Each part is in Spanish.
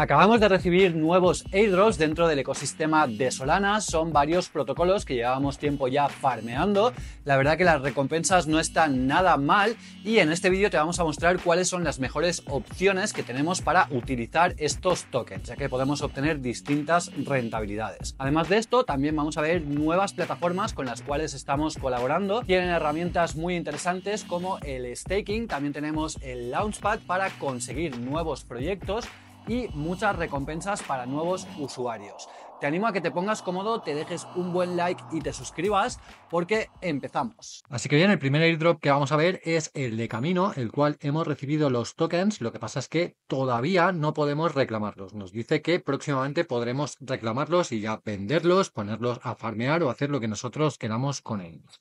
Acabamos de recibir nuevos airdrops dentro del ecosistema de Solana. Son varios protocolos que llevábamos tiempo ya farmeando. La verdad que las recompensas no están nada mal y en este vídeo te vamos a mostrar cuáles son las mejores opciones que tenemos para utilizar estos tokens, ya que podemos obtener distintas rentabilidades. Además de esto, también vamos a ver nuevas plataformas con las cuales estamos colaborando. Tienen herramientas muy interesantes como el staking, también tenemos el launchpad para conseguir nuevos proyectos y muchas recompensas para nuevos usuarios. Te animo a que te pongas cómodo, te dejes un buen like y te suscribas porque empezamos. Así que bien, el primer airdrop que vamos a ver es el de Camino, el cual hemos recibido los tokens, lo que pasa es que todavía no podemos reclamarlos. Nos dice que próximamente podremos reclamarlos y ya venderlos, ponerlos a farmear o hacer lo que nosotros queramos con ellos.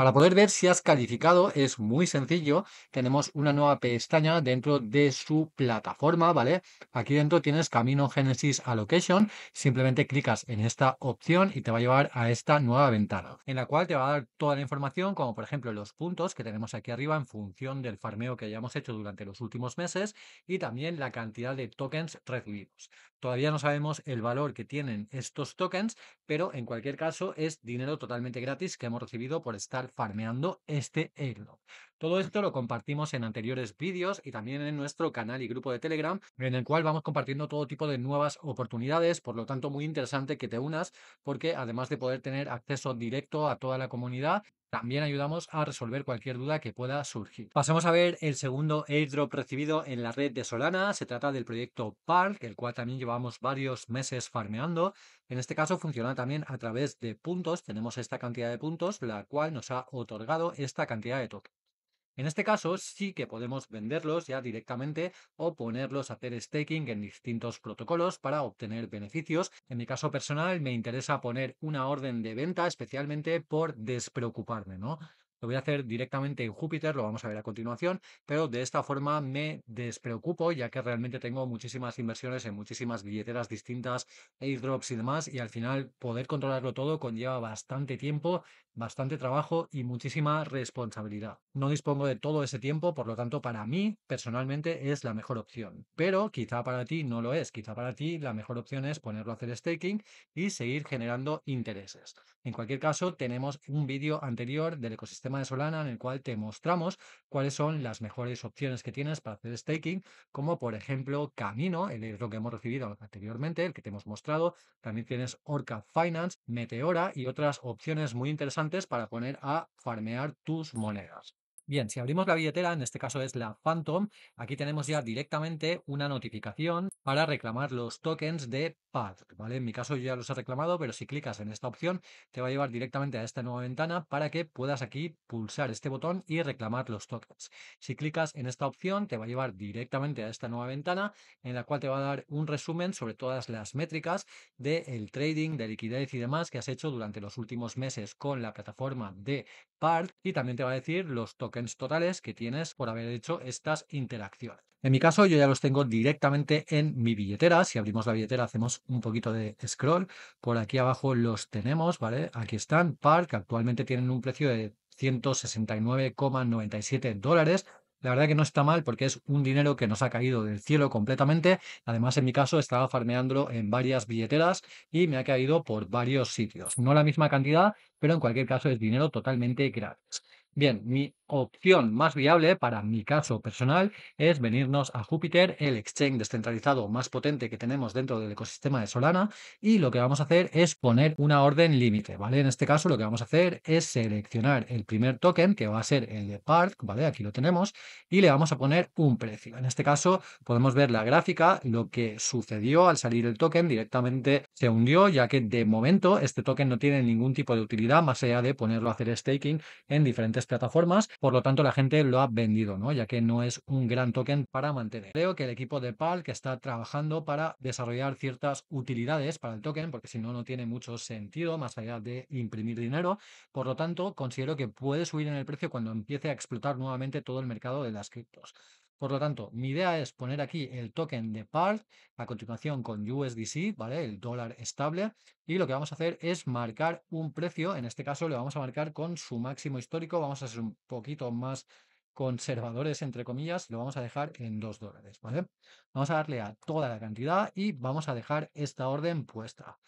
Para poder ver si has calificado es muy sencillo. Tenemos una nueva pestaña dentro de su plataforma, ¿vale? Aquí dentro tienes Camino Genesis Allocation. Simplemente clicas en esta opción y te va a llevar a esta nueva ventana, en la cual te va a dar toda la información, como por ejemplo los puntos que tenemos aquí arriba en función del farmeo que hayamos hecho durante los últimos meses y también la cantidad de tokens recibidos. Todavía no sabemos el valor que tienen estos tokens, pero en cualquier caso es dinero totalmente gratis que hemos recibido por estar farmeando este airdrop. Todo esto lo compartimos en anteriores vídeos y también en nuestro canal y grupo de Telegram, en el cual vamos compartiendo todo tipo de nuevas oportunidades, por lo tanto muy interesante que te unas, porque además de poder tener acceso directo a toda la comunidad, también ayudamos a resolver cualquier duda que pueda surgir. Pasemos a ver el segundo airdrop recibido en la red de Solana. Se trata del proyecto Park, el cual también llevamos varios meses farmeando. En este caso funciona también a través de puntos. Tenemos esta cantidad de puntos, la cual nos ha otorgado esta cantidad de tokens. En este caso sí que podemos venderlos ya directamente o ponerlos a hacer staking en distintos protocolos para obtener beneficios. En mi caso personal me interesa poner una orden de venta especialmente por despreocuparme, ¿no? Lo voy a hacer directamente en Júpiter, lo vamos a ver a continuación, pero de esta forma me despreocupo ya que realmente tengo muchísimas inversiones en muchísimas billeteras distintas, airdrops y demás, y al final poder controlarlo todo conlleva bastante tiempo bastante trabajo y muchísima responsabilidad. No dispongo de todo ese tiempo, por lo tanto, para mí personalmente es la mejor opción. Pero quizá para ti no lo es. Quizá para ti la mejor opción es ponerlo a hacer staking y seguir generando intereses. En cualquier caso, tenemos un vídeo anterior del ecosistema de Solana en el cual te mostramos cuáles son las mejores opciones que tienes para hacer staking, como por ejemplo Camino, el lo que hemos recibido anteriormente, el que te hemos mostrado. También tienes Orca Finance, Meteora y otras opciones muy interesantes para poner a farmear tus monedas. Bien, si abrimos la billetera, en este caso es la Phantom, aquí tenemos ya directamente una notificación para reclamar los tokens de PAD, ¿vale? En mi caso ya los he reclamado, pero si clicas en esta opción te va a llevar directamente a esta nueva ventana para que puedas aquí pulsar este botón y reclamar los tokens. Si clicas en esta opción te va a llevar directamente a esta nueva ventana en la cual te va a dar un resumen sobre todas las métricas del trading, de liquidez y demás que has hecho durante los últimos meses con la plataforma de Part y también te va a decir los tokens totales que tienes por haber hecho estas interacciones. En mi caso, yo ya los tengo directamente en mi billetera. Si abrimos la billetera, hacemos un poquito de scroll. Por aquí abajo los tenemos, ¿vale? Aquí están, Park, actualmente tienen un precio de 169,97 dólares. La verdad que no está mal porque es un dinero que nos ha caído del cielo completamente. Además, en mi caso, estaba farmeándolo en varias billeteras y me ha caído por varios sitios. No la misma cantidad, pero en cualquier caso es dinero totalmente gratis. Bien, mi opción más viable para mi caso personal es venirnos a Júpiter, el exchange descentralizado más potente que tenemos dentro del ecosistema de Solana, y lo que vamos a hacer es poner una orden límite, ¿vale? En este caso lo que vamos a hacer es seleccionar el primer token, que va a ser el de Park, ¿vale? Aquí lo tenemos, y le vamos a poner un precio. En este caso podemos ver la gráfica, lo que sucedió al salir el token directamente se hundió, ya que de momento este token no tiene ningún tipo de utilidad más allá de ponerlo a hacer staking en diferentes plataformas, por lo tanto la gente lo ha vendido, ¿no? ya que no es un gran token para mantener. Creo que el equipo de PAL que está trabajando para desarrollar ciertas utilidades para el token, porque si no, no tiene mucho sentido más allá de imprimir dinero, por lo tanto considero que puede subir en el precio cuando empiece a explotar nuevamente todo el mercado de las criptos. Por lo tanto, mi idea es poner aquí el token de PART, a continuación con USDC, ¿vale? El dólar estable. Y lo que vamos a hacer es marcar un precio. En este caso, le vamos a marcar con su máximo histórico. Vamos a ser un poquito más conservadores, entre comillas, lo vamos a dejar en 2 dólares, ¿vale? Vamos a darle a toda la cantidad y vamos a dejar esta orden puesta.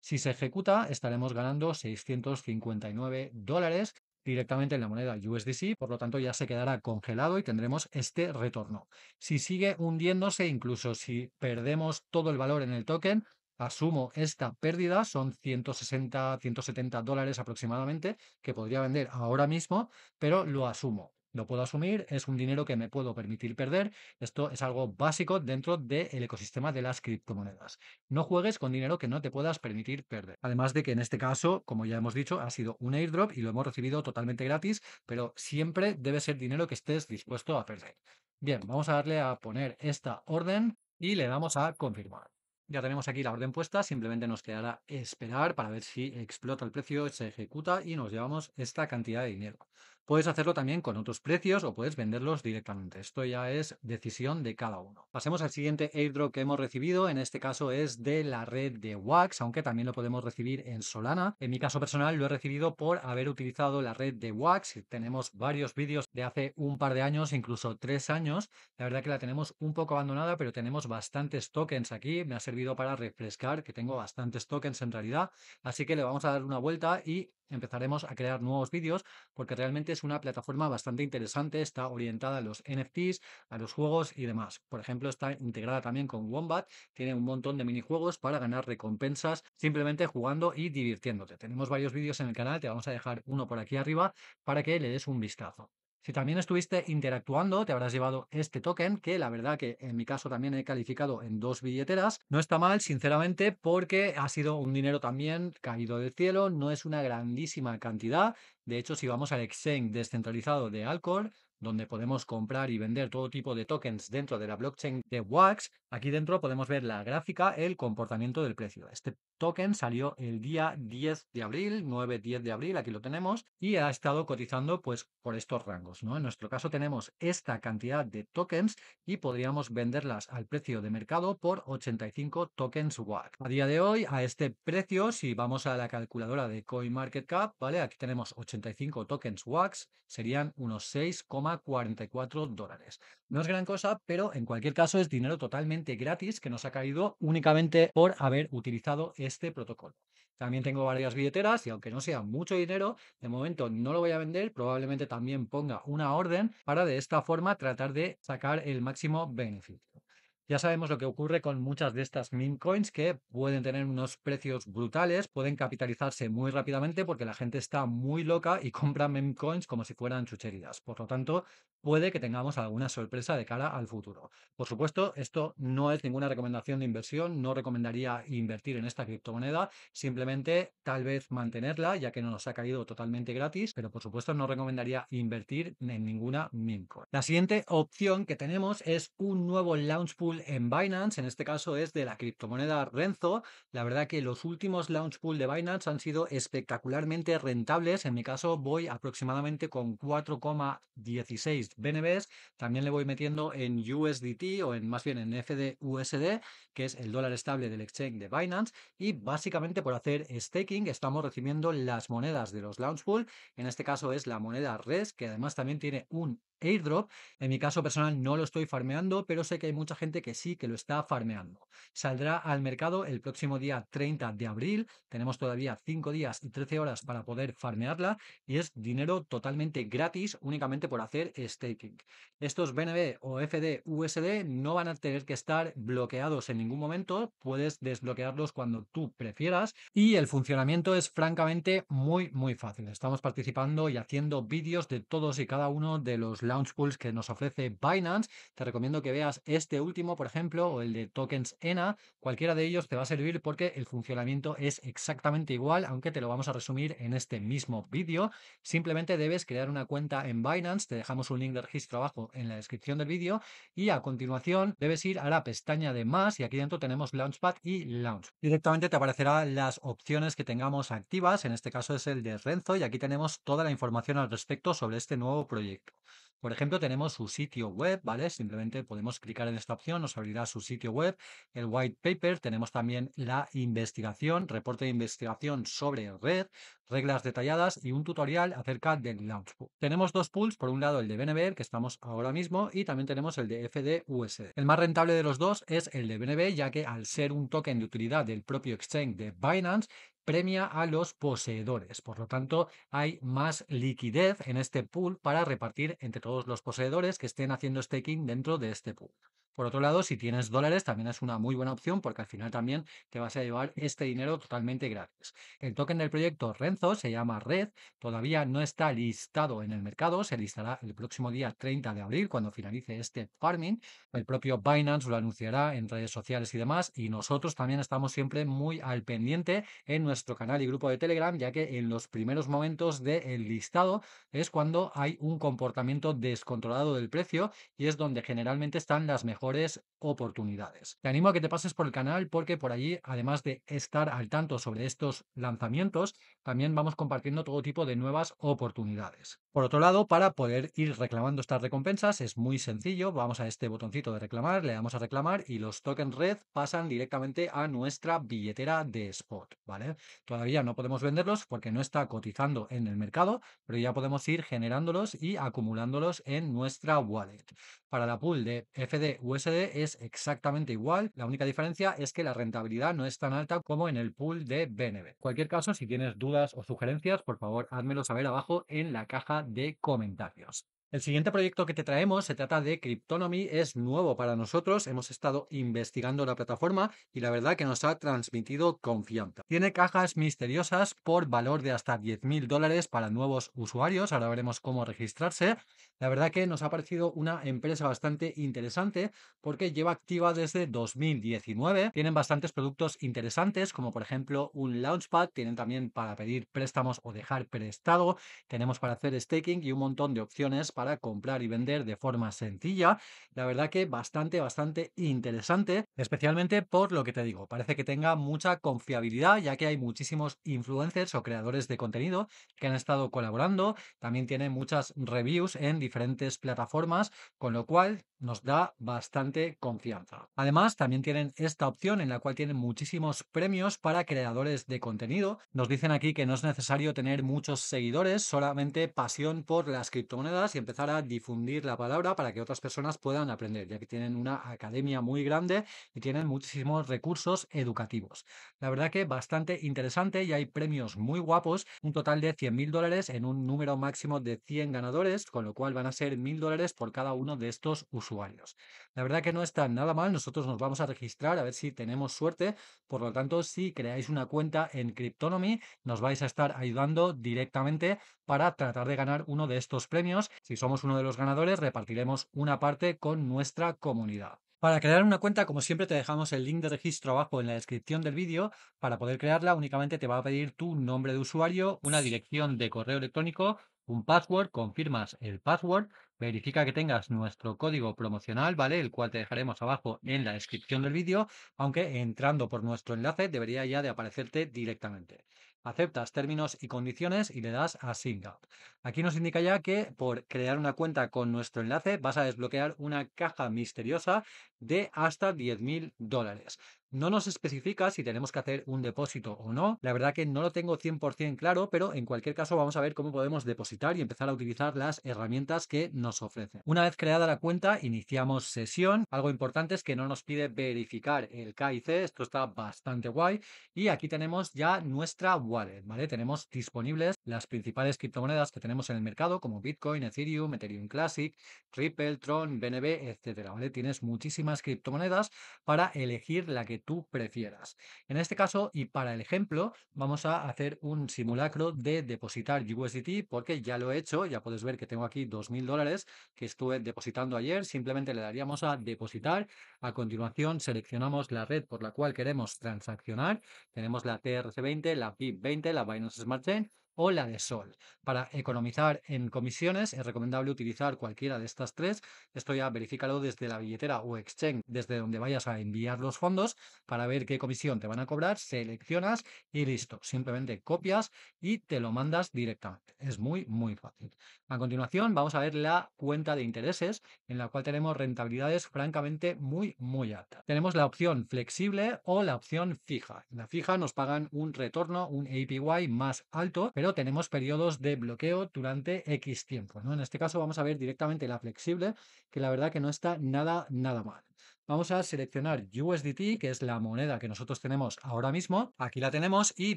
Si se ejecuta, estaremos ganando 659 dólares directamente en la moneda USDC, por lo tanto ya se quedará congelado y tendremos este retorno. Si sigue hundiéndose, incluso si perdemos todo el valor en el token, asumo esta pérdida, son 160, 170 dólares aproximadamente, que podría vender ahora mismo, pero lo asumo lo puedo asumir, es un dinero que me puedo permitir perder. Esto es algo básico dentro del ecosistema de las criptomonedas. No juegues con dinero que no te puedas permitir perder. Además de que en este caso, como ya hemos dicho, ha sido un airdrop y lo hemos recibido totalmente gratis, pero siempre debe ser dinero que estés dispuesto a perder. Bien, vamos a darle a poner esta orden y le damos a confirmar. Ya tenemos aquí la orden puesta, simplemente nos quedará esperar para ver si explota el precio, se ejecuta y nos llevamos esta cantidad de dinero. Puedes hacerlo también con otros precios o puedes venderlos directamente. Esto ya es decisión de cada uno. Pasemos al siguiente airdrop que hemos recibido. En este caso es de la red de Wax, aunque también lo podemos recibir en Solana. En mi caso personal lo he recibido por haber utilizado la red de Wax. Tenemos varios vídeos de hace un par de años, incluso tres años. La verdad que la tenemos un poco abandonada, pero tenemos bastantes tokens aquí. Me ha servido para refrescar, que tengo bastantes tokens en realidad. Así que le vamos a dar una vuelta y empezaremos a crear nuevos vídeos porque realmente es una plataforma bastante interesante, está orientada a los NFTs, a los juegos y demás. Por ejemplo, está integrada también con Wombat, tiene un montón de minijuegos para ganar recompensas simplemente jugando y divirtiéndote. Tenemos varios vídeos en el canal, te vamos a dejar uno por aquí arriba para que le des un vistazo. Si también estuviste interactuando, te habrás llevado este token, que la verdad que en mi caso también he calificado en dos billeteras. No está mal, sinceramente, porque ha sido un dinero también caído del cielo, no es una grandísima cantidad. De hecho, si vamos al exchange descentralizado de Alcor, donde podemos comprar y vender todo tipo de tokens dentro de la blockchain de Wax. Aquí dentro podemos ver la gráfica, el comportamiento del precio. de Este token salió el día 10 de abril, 9-10 de abril, aquí lo tenemos, y ha estado cotizando pues por estos rangos. ¿no? En nuestro caso tenemos esta cantidad de tokens y podríamos venderlas al precio de mercado por 85 tokens WAX. A día de hoy, a este precio, si vamos a la calculadora de CoinMarketCap, ¿vale? Aquí tenemos 85 tokens WAX, serían unos 6,44 dólares. No es gran cosa, pero en cualquier caso es dinero totalmente gratis que nos ha caído únicamente por haber utilizado este protocolo. También tengo varias billeteras y aunque no sea mucho dinero, de momento no lo voy a vender, probablemente también ponga una orden para de esta forma tratar de sacar el máximo beneficio. Ya sabemos lo que ocurre con muchas de estas meme coins que pueden tener unos precios brutales, pueden capitalizarse muy rápidamente porque la gente está muy loca y compra meme coins como si fueran chucherías. Por lo tanto, puede que tengamos alguna sorpresa de cara al futuro. Por supuesto, esto no es ninguna recomendación de inversión, no recomendaría invertir en esta criptomoneda, simplemente tal vez mantenerla, ya que no nos ha caído totalmente gratis, pero por supuesto no recomendaría invertir en ninguna minco. La siguiente opción que tenemos es un nuevo launch pool en Binance, en este caso es de la criptomoneda Renzo. La verdad que los últimos launch pool de Binance han sido espectacularmente rentables, en mi caso voy aproximadamente con 4,16 BNBs, también le voy metiendo en USDT o en más bien en FDUSD, que es el dólar estable del exchange de Binance, y básicamente por hacer staking estamos recibiendo las monedas de los Launchpool, en este caso es la moneda RES, que además también tiene un airdrop. En mi caso personal no lo estoy farmeando, pero sé que hay mucha gente que sí que lo está farmeando. Saldrá al mercado el próximo día 30 de abril. Tenemos todavía 5 días y 13 horas para poder farmearla y es dinero totalmente gratis únicamente por hacer staking. Estos BNB o FDUSD no van a tener que estar bloqueados en ningún momento. Puedes desbloquearlos cuando tú prefieras y el funcionamiento es francamente muy muy fácil. Estamos participando y haciendo vídeos de todos y cada uno de los launch pools que nos ofrece Binance. Te recomiendo que veas este último, por ejemplo, o el de tokens ENA. Cualquiera de ellos te va a servir porque el funcionamiento es exactamente igual, aunque te lo vamos a resumir en este mismo vídeo. Simplemente debes crear una cuenta en Binance. Te dejamos un link de registro abajo en la descripción del vídeo. Y a continuación debes ir a la pestaña de más y aquí dentro tenemos Launchpad y Launch. Directamente te aparecerán las opciones que tengamos activas. En este caso es el de Renzo y aquí tenemos toda la información al respecto sobre este nuevo proyecto. Por ejemplo, tenemos su sitio web, ¿vale? Simplemente podemos clicar en esta opción, nos abrirá su sitio web, el white paper, tenemos también la investigación, reporte de investigación sobre red, reglas detalladas y un tutorial acerca del Launchpool. Tenemos dos pools, por un lado el de BNB, que estamos ahora mismo, y también tenemos el de FDUSD. El más rentable de los dos es el de BNB, ya que al ser un token de utilidad del propio exchange de Binance, premia a los poseedores. Por lo tanto, hay más liquidez en este pool para repartir entre todos los poseedores que estén haciendo staking dentro de este pool. Por otro lado, si tienes dólares, también es una muy buena opción porque al final también te vas a llevar este dinero totalmente gratis. El token del proyecto Renzo se llama Red, todavía no está listado en el mercado, se listará el próximo día 30 de abril cuando finalice este farming. El propio Binance lo anunciará en redes sociales y demás y nosotros también estamos siempre muy al pendiente en nuestro nuestro canal y grupo de Telegram, ya que en los primeros momentos del listado es cuando hay un comportamiento descontrolado del precio y es donde generalmente están las mejores oportunidades. Te animo a que te pases por el canal porque por allí, además de estar al tanto sobre estos lanzamientos, también vamos compartiendo todo tipo de nuevas oportunidades. Por otro lado, para poder ir reclamando estas recompensas es muy sencillo. Vamos a este botoncito de reclamar, le damos a reclamar y los tokens red pasan directamente a nuestra billetera de spot. ¿vale? Todavía no podemos venderlos porque no está cotizando en el mercado, pero ya podemos ir generándolos y acumulándolos en nuestra wallet. Para la pool de FDUSD es exactamente igual. La única diferencia es que la rentabilidad no es tan alta como en el pool de BNB. En cualquier caso, si tienes dudas o sugerencias, por favor, házmelo saber abajo en la caja de comentarios. El siguiente proyecto que te traemos se trata de Cryptonomy, es nuevo para nosotros, hemos estado investigando la plataforma y la verdad que nos ha transmitido confianza. Tiene cajas misteriosas por valor de hasta 10.000 dólares para nuevos usuarios, ahora veremos cómo registrarse. La verdad que nos ha parecido una empresa bastante interesante porque lleva activa desde 2019, tienen bastantes productos interesantes como por ejemplo un launchpad, tienen también para pedir préstamos o dejar prestado, tenemos para hacer staking y un montón de opciones para comprar y vender de forma sencilla. La verdad que bastante, bastante interesante, especialmente por lo que te digo. Parece que tenga mucha confiabilidad, ya que hay muchísimos influencers o creadores de contenido que han estado colaborando. También tiene muchas reviews en diferentes plataformas, con lo cual nos da bastante confianza. Además, también tienen esta opción en la cual tienen muchísimos premios para creadores de contenido. Nos dicen aquí que no es necesario tener muchos seguidores, solamente pasión por las criptomonedas y empezar a difundir la palabra para que otras personas puedan aprender, ya que tienen una academia muy grande y tienen muchísimos recursos educativos. La verdad que bastante interesante y hay premios muy guapos, un total de 100.000 dólares en un número máximo de 100 ganadores, con lo cual van a ser mil dólares por cada uno de estos usuarios. La verdad que no está nada mal, nosotros nos vamos a registrar a ver si tenemos suerte, por lo tanto, si creáis una cuenta en Cryptonomy, nos vais a estar ayudando directamente para tratar de ganar uno de estos premios somos uno de los ganadores, repartiremos una parte con nuestra comunidad. Para crear una cuenta, como siempre, te dejamos el link de registro abajo en la descripción del vídeo. Para poder crearla, únicamente te va a pedir tu nombre de usuario, una dirección de correo electrónico, un password, confirmas el password, verifica que tengas nuestro código promocional, ¿vale? El cual te dejaremos abajo en la descripción del vídeo, aunque entrando por nuestro enlace debería ya de aparecerte directamente aceptas términos y condiciones y le das a Sign Up. Aquí nos indica ya que por crear una cuenta con nuestro enlace vas a desbloquear una caja misteriosa de hasta 10.000 dólares. No nos especifica si tenemos que hacer un depósito o no. La verdad que no lo tengo 100% claro, pero en cualquier caso vamos a ver cómo podemos depositar y empezar a utilizar las herramientas que nos ofrece. Una vez creada la cuenta, iniciamos sesión. Algo importante es que no nos pide verificar el C. Esto está bastante guay. Y aquí tenemos ya nuestra wallet, ¿vale? Tenemos disponibles las principales criptomonedas que tenemos en el mercado, como Bitcoin, Ethereum, Ethereum Classic, Ripple, Tron, BNB, etcétera, ¿vale? Tienes muchísimas criptomonedas para elegir la que tú prefieras. En este caso, y para el ejemplo, vamos a hacer un simulacro de depositar USDT porque ya lo he hecho, ya puedes ver que tengo aquí 2.000 dólares que estuve depositando ayer, simplemente le daríamos a depositar, a continuación seleccionamos la red por la cual queremos transaccionar, tenemos la TRC20, la PIP20, la Binance Smart Chain, o la de Sol. Para economizar en comisiones es recomendable utilizar cualquiera de estas tres. Esto ya verifícalo desde la billetera o exchange, desde donde vayas a enviar los fondos para ver qué comisión te van a cobrar, seleccionas y listo. Simplemente copias y te lo mandas directamente. Es muy, muy fácil. A continuación vamos a ver la cuenta de intereses en la cual tenemos rentabilidades francamente muy, muy altas. Tenemos la opción flexible o la opción fija. En la fija nos pagan un retorno, un APY más alto, pero tenemos periodos de bloqueo durante X tiempo. ¿no? En este caso vamos a ver directamente la flexible, que la verdad que no está nada, nada mal. Vamos a seleccionar USDT, que es la moneda que nosotros tenemos ahora mismo. Aquí la tenemos y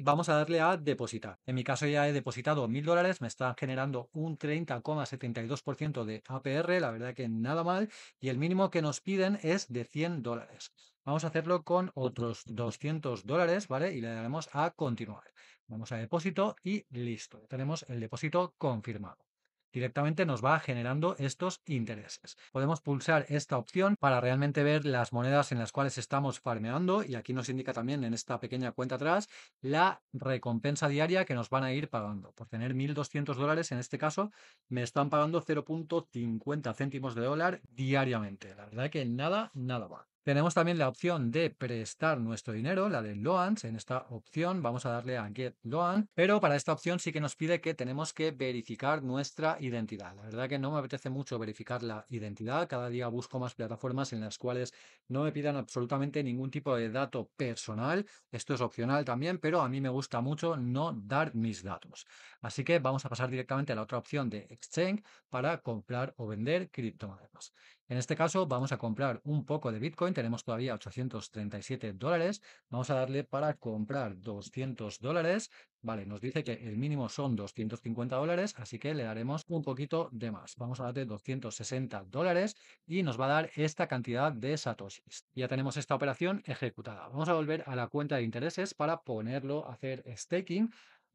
vamos a darle a depositar. En mi caso ya he depositado 1000 dólares, me está generando un 30,72% de APR, la verdad que nada mal. Y el mínimo que nos piden es de 100 dólares. Vamos a hacerlo con otros 200 dólares, ¿vale? Y le daremos a continuar. Vamos a depósito y listo. Tenemos el depósito confirmado directamente nos va generando estos intereses. Podemos pulsar esta opción para realmente ver las monedas en las cuales estamos farmeando y aquí nos indica también en esta pequeña cuenta atrás la recompensa diaria que nos van a ir pagando. Por tener 1.200 dólares en este caso me están pagando 0.50 céntimos de dólar diariamente. La verdad que nada, nada va. Tenemos también la opción de prestar nuestro dinero, la de Loans. En esta opción vamos a darle a Get Loan, pero para esta opción sí que nos pide que tenemos que verificar nuestra identidad. La verdad que no me apetece mucho verificar la identidad. Cada día busco más plataformas en las cuales no me pidan absolutamente ningún tipo de dato personal. Esto es opcional también, pero a mí me gusta mucho no dar mis datos. Así que vamos a pasar directamente a la otra opción de Exchange para comprar o vender criptomonedas. En este caso vamos a comprar un poco de Bitcoin, tenemos todavía 837 dólares, vamos a darle para comprar 200 dólares, vale, nos dice que el mínimo son 250 dólares, así que le daremos un poquito de más, vamos a darle 260 dólares y nos va a dar esta cantidad de satoshis. Ya tenemos esta operación ejecutada, vamos a volver a la cuenta de intereses para ponerlo a hacer staking,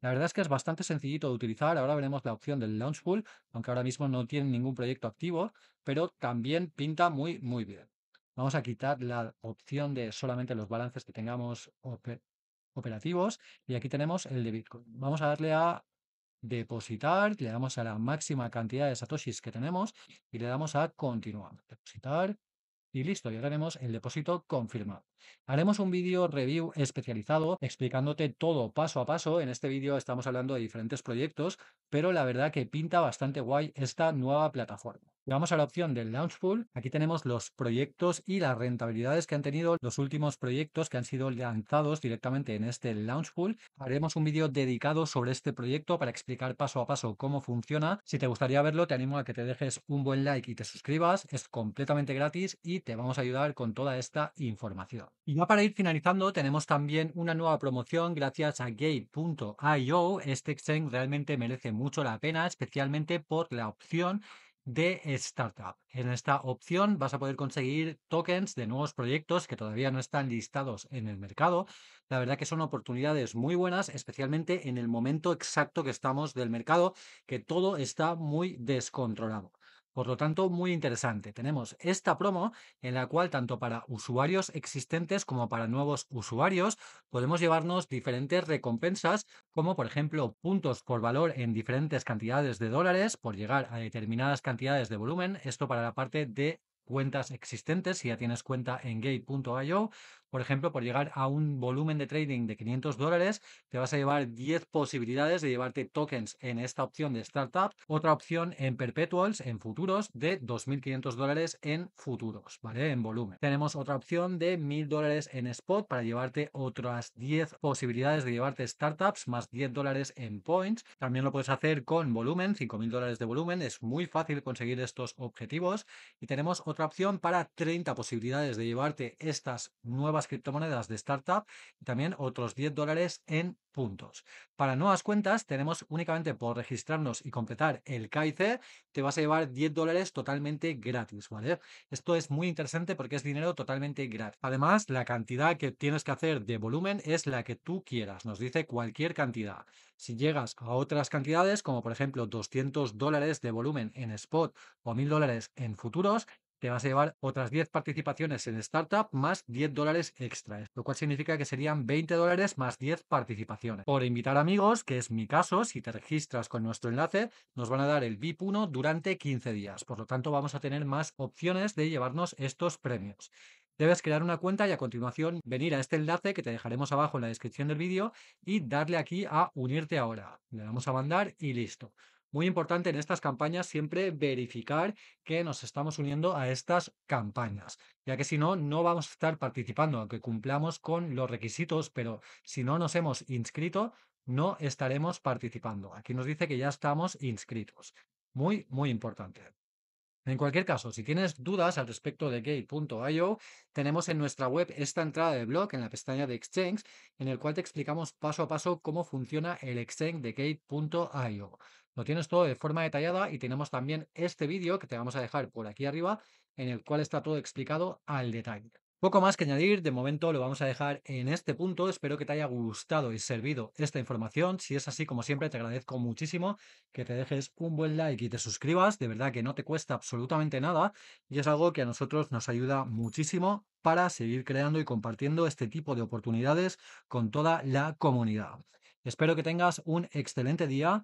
la verdad es que es bastante sencillito de utilizar. Ahora veremos la opción del Launch aunque ahora mismo no tiene ningún proyecto activo, pero también pinta muy, muy bien. Vamos a quitar la opción de solamente los balances que tengamos operativos y aquí tenemos el de Bitcoin. Vamos a darle a depositar, le damos a la máxima cantidad de satoshis que tenemos y le damos a continuar. Depositar, y listo, ya tenemos el depósito confirmado. Haremos un vídeo review especializado explicándote todo paso a paso. En este vídeo estamos hablando de diferentes proyectos, pero la verdad que pinta bastante guay esta nueva plataforma. Vamos a la opción del Launch Pool. Aquí tenemos los proyectos y las rentabilidades que han tenido los últimos proyectos que han sido lanzados directamente en este Launchpool. Haremos un vídeo dedicado sobre este proyecto para explicar paso a paso cómo funciona. Si te gustaría verlo, te animo a que te dejes un buen like y te suscribas. Es completamente gratis y te vamos a ayudar con toda esta información. Y ya para ir finalizando, tenemos también una nueva promoción gracias a Gate.io. Este exchange realmente merece mucho la pena, especialmente por la opción de startup. En esta opción vas a poder conseguir tokens de nuevos proyectos que todavía no están listados en el mercado. La verdad que son oportunidades muy buenas, especialmente en el momento exacto que estamos del mercado, que todo está muy descontrolado. Por lo tanto, muy interesante. Tenemos esta promo en la cual tanto para usuarios existentes como para nuevos usuarios podemos llevarnos diferentes recompensas como por ejemplo puntos por valor en diferentes cantidades de dólares por llegar a determinadas cantidades de volumen. Esto para la parte de cuentas existentes, si ya tienes cuenta en gate.io, por ejemplo, por llegar a un volumen de trading de 500 dólares, te vas a llevar 10 posibilidades de llevarte tokens en esta opción de startup, otra opción en perpetuals, en futuros, de 2.500 dólares en futuros, ¿vale? En volumen. Tenemos otra opción de 1.000 dólares en spot para llevarte otras 10 posibilidades de llevarte startups más 10 dólares en points. También lo puedes hacer con volumen, 5.000 dólares de volumen, es muy fácil conseguir estos objetivos. Y tenemos otra otra opción para 30 posibilidades de llevarte estas nuevas criptomonedas de startup y también otros 10 dólares en puntos. Para nuevas cuentas tenemos únicamente por registrarnos y completar el KIC, te vas a llevar 10 dólares totalmente gratis, ¿vale? Esto es muy interesante porque es dinero totalmente gratis. Además, la cantidad que tienes que hacer de volumen es la que tú quieras, nos dice cualquier cantidad. Si llegas a otras cantidades, como por ejemplo 200 dólares de volumen en spot o 1000 dólares en futuros, te vas a llevar otras 10 participaciones en startup más 10 dólares extra, lo cual significa que serían 20 dólares más 10 participaciones. Por invitar amigos, que es mi caso, si te registras con nuestro enlace, nos van a dar el VIP 1 durante 15 días. Por lo tanto, vamos a tener más opciones de llevarnos estos premios. Debes crear una cuenta y a continuación venir a este enlace que te dejaremos abajo en la descripción del vídeo y darle aquí a unirte ahora. Le damos a mandar y listo. Muy importante en estas campañas siempre verificar que nos estamos uniendo a estas campañas, ya que si no, no vamos a estar participando, aunque cumplamos con los requisitos, pero si no nos hemos inscrito, no estaremos participando. Aquí nos dice que ya estamos inscritos. Muy, muy importante. En cualquier caso, si tienes dudas al respecto de Gate.io, tenemos en nuestra web esta entrada de blog en la pestaña de Exchange, en el cual te explicamos paso a paso cómo funciona el Exchange de Gate.io. Lo tienes todo de forma detallada y tenemos también este vídeo que te vamos a dejar por aquí arriba en el cual está todo explicado al detalle. Poco más que añadir, de momento lo vamos a dejar en este punto, espero que te haya gustado y servido esta información, si es así como siempre te agradezco muchísimo que te dejes un buen like y te suscribas, de verdad que no te cuesta absolutamente nada y es algo que a nosotros nos ayuda muchísimo para seguir creando y compartiendo este tipo de oportunidades con toda la comunidad. Espero que tengas un excelente día,